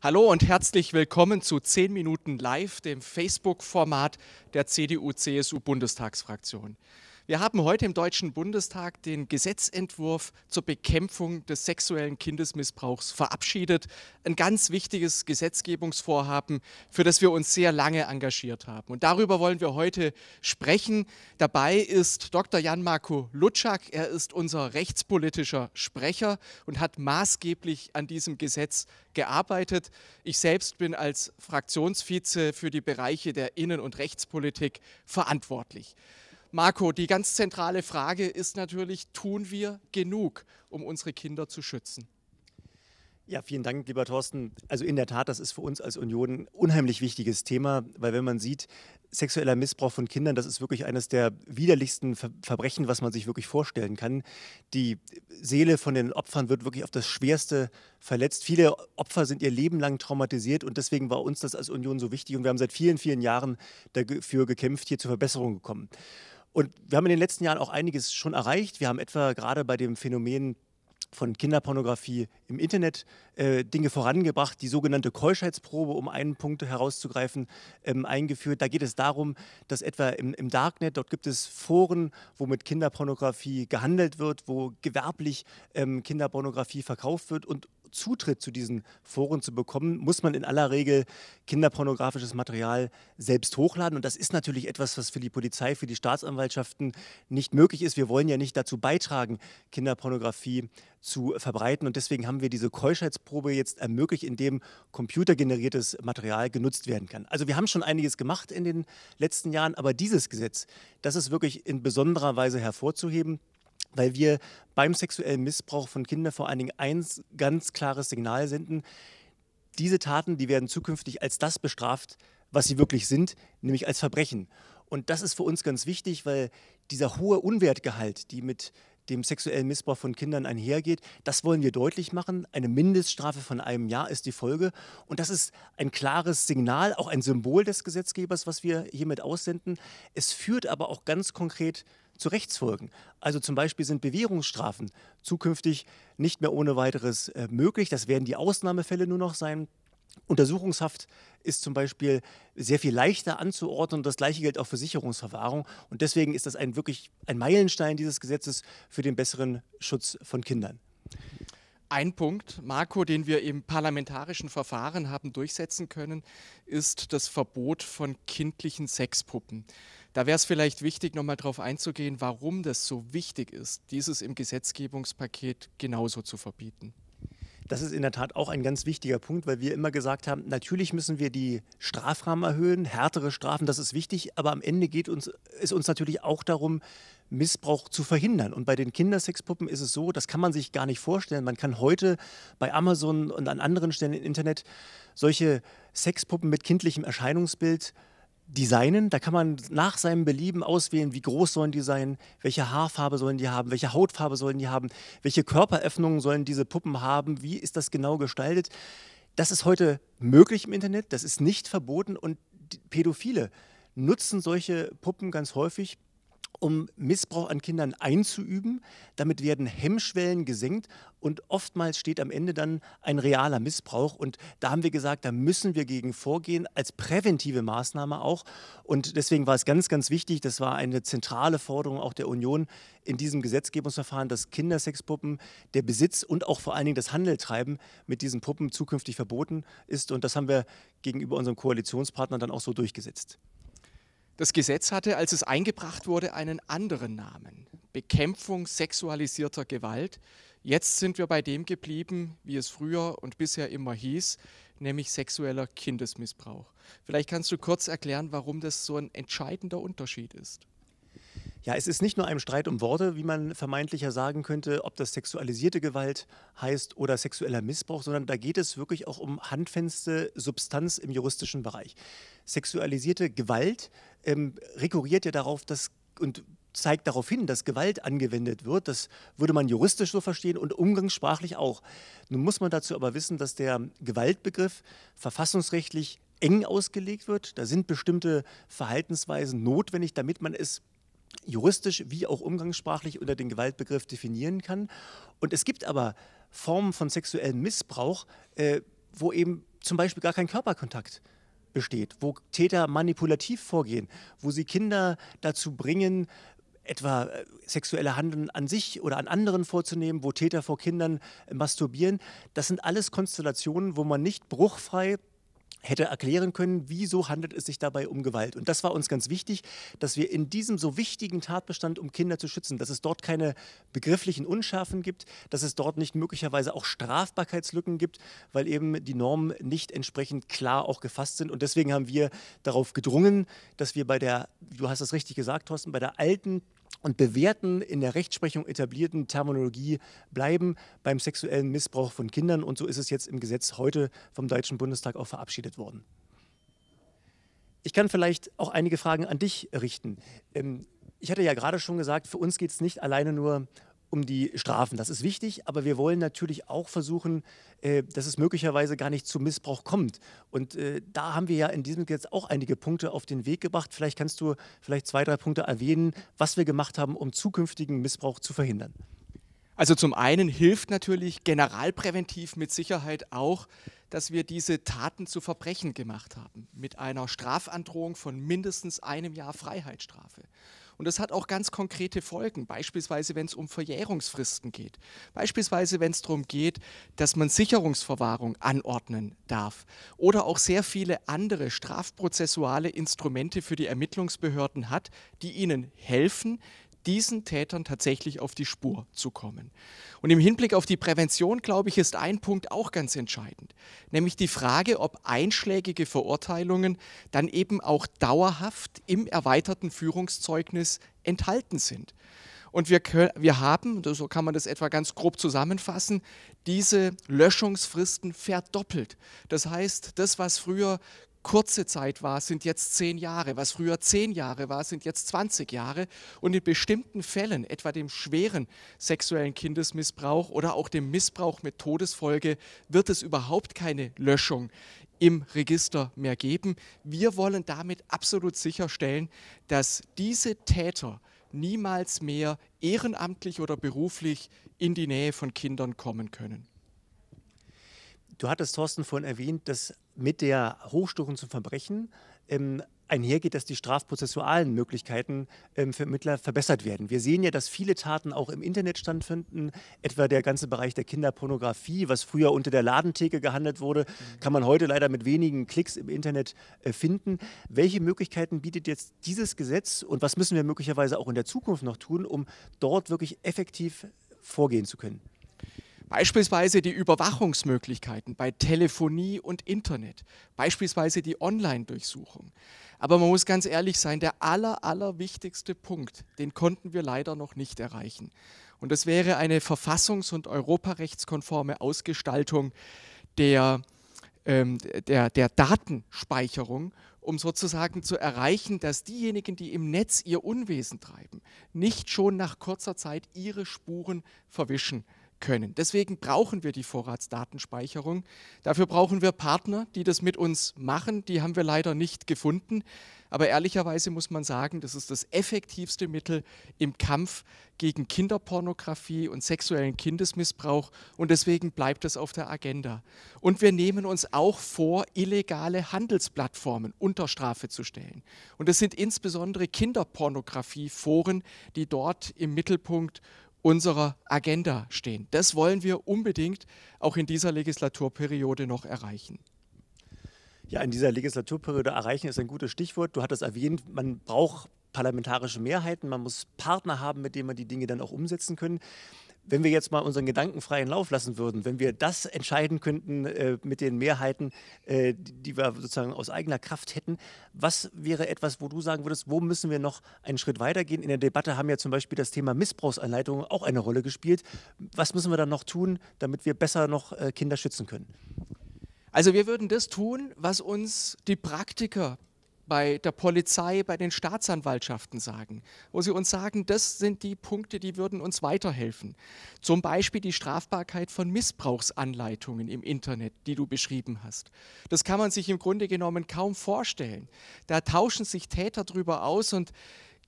Hallo und herzlich willkommen zu 10 Minuten Live, dem Facebook-Format der CDU-CSU-Bundestagsfraktion. Wir haben heute im Deutschen Bundestag den Gesetzentwurf zur Bekämpfung des sexuellen Kindesmissbrauchs verabschiedet. Ein ganz wichtiges Gesetzgebungsvorhaben, für das wir uns sehr lange engagiert haben. Und darüber wollen wir heute sprechen. Dabei ist Dr. Jan-Marco Lutschak. Er ist unser rechtspolitischer Sprecher und hat maßgeblich an diesem Gesetz gearbeitet. Ich selbst bin als Fraktionsvize für die Bereiche der Innen- und Rechtspolitik verantwortlich. Marco, die ganz zentrale Frage ist natürlich, tun wir genug, um unsere Kinder zu schützen? Ja, vielen Dank, lieber Thorsten. Also in der Tat, das ist für uns als Union ein unheimlich wichtiges Thema, weil wenn man sieht, sexueller Missbrauch von Kindern, das ist wirklich eines der widerlichsten Verbrechen, was man sich wirklich vorstellen kann. Die Seele von den Opfern wird wirklich auf das Schwerste verletzt. Viele Opfer sind ihr Leben lang traumatisiert und deswegen war uns das als Union so wichtig und wir haben seit vielen, vielen Jahren dafür gekämpft, hier zur Verbesserung gekommen. Und wir haben in den letzten Jahren auch einiges schon erreicht. Wir haben etwa gerade bei dem Phänomen von Kinderpornografie im Internet äh, Dinge vorangebracht, die sogenannte Keuschheitsprobe, um einen Punkt herauszugreifen, ähm, eingeführt. Da geht es darum, dass etwa im, im, Darknet, dort gibt es Foren, wo mit Kinderpornografie gehandelt wird, wo gewerblich ähm, Kinderpornografie verkauft wird und Zutritt zu diesen Foren zu bekommen, muss man in aller Regel kinderpornografisches Material selbst hochladen. Und das ist natürlich etwas, was für die Polizei, für die Staatsanwaltschaften nicht möglich ist. Wir wollen ja nicht dazu beitragen, Kinderpornografie zu verbreiten. Und deswegen haben wir diese Keuschheitsprobe jetzt ermöglicht, indem computergeneriertes Material genutzt werden kann. Also wir haben schon einiges gemacht in den letzten Jahren, aber dieses Gesetz, das ist wirklich in besonderer Weise hervorzuheben weil wir beim sexuellen Missbrauch von Kindern vor allen Dingen ein ganz klares Signal senden. Diese Taten, die werden zukünftig als das bestraft, was sie wirklich sind, nämlich als Verbrechen. Und das ist für uns ganz wichtig, weil dieser hohe Unwertgehalt, die mit dem sexuellen Missbrauch von Kindern einhergeht, das wollen wir deutlich machen. Eine Mindeststrafe von einem Jahr ist die Folge. Und das ist ein klares Signal, auch ein Symbol des Gesetzgebers, was wir hiermit aussenden. Es führt aber auch ganz konkret zu Rechtsfolgen. Also zum Beispiel sind Bewährungsstrafen zukünftig nicht mehr ohne weiteres äh, möglich. Das werden die Ausnahmefälle nur noch sein. Untersuchungshaft ist zum Beispiel sehr viel leichter anzuordnen. Das gleiche gilt auch für Sicherungsverwahrung. Und deswegen ist das ein wirklich ein Meilenstein dieses Gesetzes für den besseren Schutz von Kindern. Ein Punkt, Marco, den wir im parlamentarischen Verfahren haben durchsetzen können, ist das Verbot von kindlichen Sexpuppen. Da wäre es vielleicht wichtig, nochmal darauf einzugehen, warum das so wichtig ist, dieses im Gesetzgebungspaket genauso zu verbieten. Das ist in der Tat auch ein ganz wichtiger Punkt, weil wir immer gesagt haben, natürlich müssen wir die Strafrahmen erhöhen, härtere Strafen, das ist wichtig, aber am Ende geht uns, ist uns natürlich auch darum, Missbrauch zu verhindern. Und bei den Kindersexpuppen ist es so, das kann man sich gar nicht vorstellen. Man kann heute bei Amazon und an anderen Stellen im Internet solche Sexpuppen mit kindlichem Erscheinungsbild äh, designen. Da kann man nach seinem Belieben auswählen, wie groß sollen die sein, welche Haarfarbe sollen die haben, welche Hautfarbe sollen die haben, welche Körperöffnungen sollen diese Puppen haben, wie ist das genau gestaltet. Das ist heute möglich im Internet, das ist nicht verboten und Pädophile nutzen solche Puppen ganz häufig um Missbrauch an Kindern einzuüben. Damit werden Hemmschwellen gesenkt und oftmals steht am Ende dann ein realer Missbrauch. Und da haben wir gesagt, da müssen wir gegen vorgehen, als präventive Maßnahme auch. Und deswegen war es ganz, ganz wichtig, das war eine zentrale Forderung auch der Union in diesem Gesetzgebungsverfahren, dass Kindersexpuppen, der Besitz und auch vor allen Dingen das Handeltreiben mit diesen Puppen zukünftig verboten ist. Und das haben wir gegenüber unserem Koalitionspartner dann auch so durchgesetzt. Das Gesetz hatte, als es eingebracht wurde, einen anderen Namen. Bekämpfung sexualisierter Gewalt. Jetzt sind wir bei dem geblieben, wie es früher und bisher immer hieß, nämlich sexueller Kindesmissbrauch. Vielleicht kannst du kurz erklären, warum das so ein entscheidender Unterschied ist. Ja, es ist nicht nur ein Streit um Worte, wie man vermeintlicher sagen könnte, ob das sexualisierte Gewalt heißt oder sexueller Missbrauch, sondern da geht es wirklich auch um handfeste Substanz im juristischen Bereich. Sexualisierte Gewalt ähm, rekurriert ja darauf, dass und zeigt darauf hin, dass Gewalt angewendet wird. Das würde man juristisch so verstehen und umgangssprachlich auch. Nun muss man dazu aber wissen, dass der Gewaltbegriff verfassungsrechtlich eng ausgelegt wird. Da sind bestimmte Verhaltensweisen notwendig, damit man es juristisch wie auch umgangssprachlich unter den Gewaltbegriff definieren kann. Und es gibt aber Formen von sexuellem Missbrauch, äh, wo eben zum Beispiel gar kein Körperkontakt besteht, wo Täter manipulativ vorgehen, wo sie Kinder dazu bringen, etwa äh, sexuelle Handeln an sich oder an anderen vorzunehmen, wo Täter vor Kindern äh, masturbieren. Das sind alles Konstellationen, wo man nicht bruchfrei hätte erklären können, wieso handelt es sich dabei um Gewalt. Und das war uns ganz wichtig, dass wir in diesem so wichtigen Tatbestand, um Kinder zu schützen, dass es dort keine begrifflichen Unschärfen gibt, dass es dort nicht möglicherweise auch Strafbarkeitslücken gibt, weil eben die Normen nicht entsprechend klar auch gefasst sind. Und deswegen haben wir darauf gedrungen, dass wir bei der, du hast es richtig gesagt, Thorsten, bei der alten und bewährten, in der Rechtsprechung etablierten Terminologie bleiben beim sexuellen Missbrauch von Kindern. Und so ist es jetzt im Gesetz heute vom Deutschen Bundestag auch verabschiedet worden. Ich kann vielleicht auch einige Fragen an dich richten. Ähm, ich hatte ja gerade schon gesagt, für uns geht es nicht alleine nur um die Strafen. Das ist wichtig, aber wir wollen natürlich auch versuchen, äh, dass es möglicherweise gar nicht zu Missbrauch kommt. Und äh, da haben wir ja in diesem Gesetz auch einige Punkte auf den Weg gebracht. Vielleicht kannst du vielleicht zwei, drei Punkte erwähnen, was wir gemacht haben, um zukünftigen Missbrauch zu verhindern. Also zum einen hilft natürlich generalpräventiv mit Sicherheit auch, dass wir diese Taten zu Verbrechen gemacht haben, mit einer Strafandrohung von mindestens einem Jahr Freiheitsstrafe. Und das hat auch ganz konkrete Folgen, beispielsweise wenn es um Verjährungsfristen geht, beispielsweise wenn es darum geht, dass man Sicherungsverwahrung anordnen darf oder auch sehr viele andere strafprozessuale Instrumente für die Ermittlungsbehörden hat, die ihnen helfen, diesen Tätern tatsächlich auf die Spur zu kommen. Und im Hinblick auf die Prävention, glaube ich, ist ein Punkt auch ganz entscheidend, nämlich die Frage, ob einschlägige Verurteilungen dann eben auch dauerhaft im erweiterten Führungszeugnis enthalten sind. Und wir, wir haben, so kann man das etwa ganz grob zusammenfassen, diese Löschungsfristen verdoppelt. Das heißt, das, was früher kurze Zeit war, sind jetzt zehn Jahre. Was früher zehn Jahre war, sind jetzt 20 Jahre. Und in bestimmten Fällen, etwa dem schweren sexuellen Kindesmissbrauch oder auch dem Missbrauch mit Todesfolge, wird es überhaupt keine Löschung im Register mehr geben. Wir wollen damit absolut sicherstellen, dass diese Täter niemals mehr ehrenamtlich oder beruflich in die Nähe von Kindern kommen können. Du hattest, Thorsten, vorhin erwähnt, dass mit der Hochstufung zum Verbrechen ähm, einhergeht, dass die strafprozessualen Möglichkeiten ähm, für Ermittler verbessert werden. Wir sehen ja, dass viele Taten auch im Internet stattfinden, etwa der ganze Bereich der Kinderpornografie, was früher unter der Ladentheke gehandelt wurde, mhm. kann man heute leider mit wenigen Klicks im Internet äh, finden. Welche Möglichkeiten bietet jetzt dieses Gesetz und was müssen wir möglicherweise auch in der Zukunft noch tun, um dort wirklich effektiv vorgehen zu können? Beispielsweise die Überwachungsmöglichkeiten bei Telefonie und Internet, beispielsweise die Online-Durchsuchung. Aber man muss ganz ehrlich sein, der aller, aller wichtigste Punkt, den konnten wir leider noch nicht erreichen. Und das wäre eine verfassungs- und europarechtskonforme Ausgestaltung der, ähm, der, der Datenspeicherung, um sozusagen zu erreichen, dass diejenigen, die im Netz ihr Unwesen treiben, nicht schon nach kurzer Zeit ihre Spuren verwischen können. Deswegen brauchen wir die Vorratsdatenspeicherung. Dafür brauchen wir Partner, die das mit uns machen. Die haben wir leider nicht gefunden. Aber ehrlicherweise muss man sagen, das ist das effektivste Mittel im Kampf gegen Kinderpornografie und sexuellen Kindesmissbrauch. Und deswegen bleibt es auf der Agenda. Und wir nehmen uns auch vor, illegale Handelsplattformen unter Strafe zu stellen. Und es sind insbesondere Kinderpornografieforen, die dort im Mittelpunkt unserer Agenda stehen. Das wollen wir unbedingt auch in dieser Legislaturperiode noch erreichen. Ja, in dieser Legislaturperiode erreichen ist ein gutes Stichwort. Du hattest erwähnt, man braucht parlamentarische Mehrheiten, man muss Partner haben, mit denen man die Dinge dann auch umsetzen können wenn wir jetzt mal unseren Gedanken freien Lauf lassen würden, wenn wir das entscheiden könnten äh, mit den Mehrheiten, äh, die wir sozusagen aus eigener Kraft hätten, was wäre etwas, wo du sagen würdest, wo müssen wir noch einen Schritt weitergehen? In der Debatte haben ja zum Beispiel das Thema Missbrauchsanleitungen auch eine Rolle gespielt. Was müssen wir dann noch tun, damit wir besser noch äh, Kinder schützen können? Also wir würden das tun, was uns die Praktiker bei der Polizei, bei den Staatsanwaltschaften sagen, wo sie uns sagen, das sind die Punkte, die würden uns weiterhelfen. Zum Beispiel die Strafbarkeit von Missbrauchsanleitungen im Internet, die du beschrieben hast. Das kann man sich im Grunde genommen kaum vorstellen. Da tauschen sich Täter drüber aus und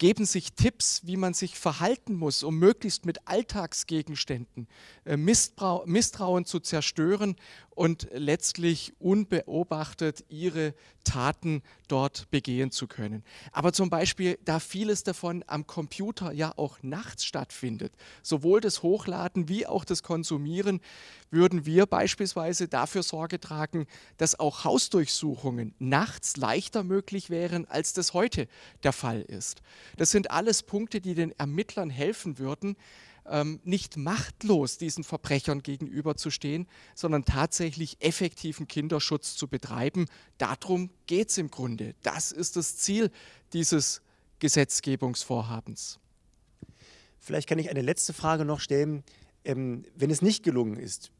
geben sich Tipps, wie man sich verhalten muss, um möglichst mit Alltagsgegenständen äh, Misstrau Misstrauen zu zerstören und letztlich unbeobachtet ihre Taten dort begehen zu können. Aber zum Beispiel, da vieles davon am Computer ja auch nachts stattfindet, sowohl das Hochladen wie auch das Konsumieren, würden wir beispielsweise dafür Sorge tragen, dass auch Hausdurchsuchungen nachts leichter möglich wären, als das heute der Fall ist. Das sind alles Punkte, die den Ermittlern helfen würden, ähm, nicht machtlos diesen Verbrechern gegenüberzustehen, sondern tatsächlich effektiven Kinderschutz zu betreiben. Darum geht es im Grunde. Das ist das Ziel dieses Gesetzgebungsvorhabens. Vielleicht kann ich eine letzte Frage noch stellen. Ähm, wenn es nicht gelungen ist,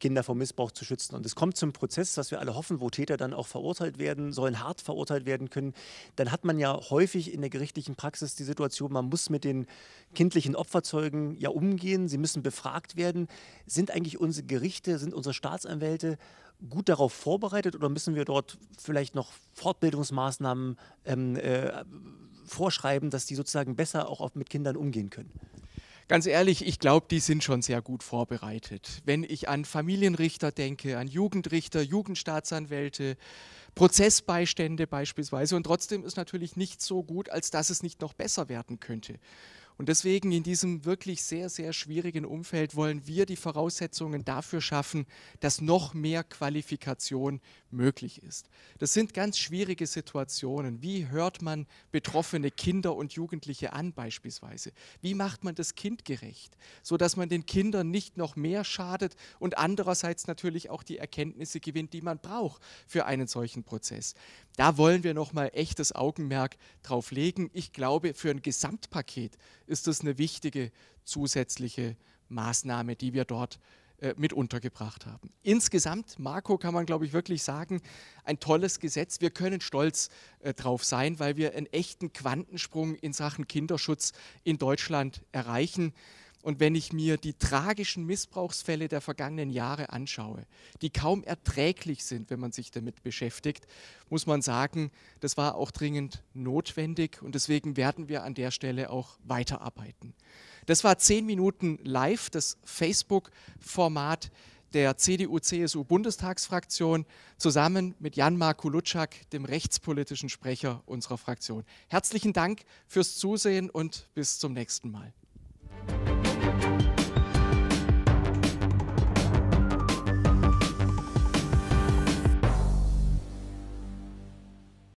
Kinder vor Missbrauch zu schützen. Und es kommt zum Prozess, was wir alle hoffen, wo Täter dann auch verurteilt werden sollen, hart verurteilt werden können. Dann hat man ja häufig in der gerichtlichen Praxis die Situation, man muss mit den kindlichen Opferzeugen ja umgehen, sie müssen befragt werden. Sind eigentlich unsere Gerichte, sind unsere Staatsanwälte gut darauf vorbereitet oder müssen wir dort vielleicht noch Fortbildungsmaßnahmen ähm, äh, vorschreiben, dass die sozusagen besser auch mit Kindern umgehen können? Ganz ehrlich, ich glaube, die sind schon sehr gut vorbereitet. Wenn ich an Familienrichter denke, an Jugendrichter, Jugendstaatsanwälte, Prozessbeistände beispielsweise. Und trotzdem ist natürlich nicht so gut, als dass es nicht noch besser werden könnte. Und deswegen in diesem wirklich sehr, sehr schwierigen Umfeld wollen wir die Voraussetzungen dafür schaffen, dass noch mehr Qualifikation möglich ist. Das sind ganz schwierige Situationen. Wie hört man betroffene Kinder und Jugendliche an beispielsweise? Wie macht man das kindgerecht, sodass man den Kindern nicht noch mehr schadet und andererseits natürlich auch die Erkenntnisse gewinnt, die man braucht für einen solchen Prozess? Da wollen wir noch mal echtes Augenmerk drauf legen. Ich glaube, für ein Gesamtpaket ist das eine wichtige zusätzliche Maßnahme, die wir dort äh, mit untergebracht haben. Insgesamt, Marco, kann man, glaube ich, wirklich sagen, ein tolles Gesetz. Wir können stolz äh, drauf sein, weil wir einen echten Quantensprung in Sachen Kinderschutz in Deutschland erreichen. Und wenn ich mir die tragischen Missbrauchsfälle der vergangenen Jahre anschaue, die kaum erträglich sind, wenn man sich damit beschäftigt, muss man sagen, das war auch dringend notwendig und deswegen werden wir an der Stelle auch weiterarbeiten. Das war zehn Minuten live, das Facebook-Format der CDU-CSU-Bundestagsfraktion zusammen mit Jan-Mark Lutschak, dem rechtspolitischen Sprecher unserer Fraktion. Herzlichen Dank fürs Zusehen und bis zum nächsten Mal.